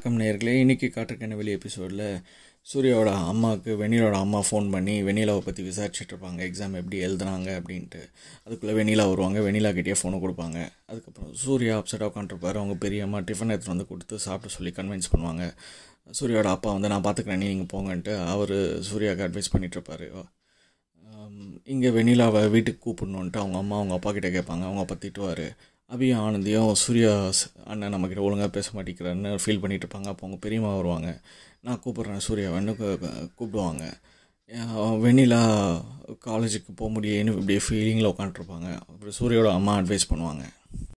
வணக்கம் நேர்களே இன்றைக்கி காட்டுக்கண்ண வெளி எபிசோடில் சூர்யாவோட அம்மாவுக்கு வெண்ணிலாவோட அம்மா ஃபோன் பண்ணி வெண்ணிலாவை பற்றி விசாரிச்சுட்டு இருப்பாங்க எக்ஸாம் எப்படி எழுதுனாங்க அப்படின்ட்டு அதுக்குள்ளே வெண்ணிலா வருவாங்க வெண்ணிலா கிட்டேயே ஃபோனை கொடுப்பாங்க அதுக்கப்புறம் சூர்யா அப்செட்டாக உட்காந்துருப்பார் அவங்க பெரிய அம்மா டிஃபன் எடுத்துகிட்டு வந்து கொடுத்து சாப்பிட்டு சொல்லி கன்வின்ஸ் பண்ணுவாங்க சூர்யாவோட அப்பா வந்து நான் பார்த்துக்கிறேன் நீங்கள் போங்கன்ட்டு அவர் சூர்யாவுக்கு அட்வைஸ் பண்ணிகிட்ருப்பார் இங்கே வெண்ணிலாவை வீட்டுக்கு கூப்பிடணுன்ட்டு அவங்க அம்மா அவங்க அப்பா கிட்டே கேட்பாங்க அவங்க அப்பா திட்டுவார் அபியும் ஆனந்தியும் சூர்யா அண்ணன் நம்மக்கிட்ட ஒழுங்காக பேச மாட்டேங்கிறான்னு ஃபீல் பண்ணிகிட்டு இருப்பாங்க அப்போ அவங்க பெரியம்மா வருவாங்க நான் கூப்பிட்றேன் சூர்யா சூர்யாவன்னு கூப்பிடுவாங்க வெண்ணிலா காலேஜுக்கு போக முடியேன்னு இப்படியே ஃபீலிங்கில் உட்காந்துட்ருப்பாங்க அப்புறம் சூரியோட அம்மா அட்வைஸ் பண்ணுவாங்க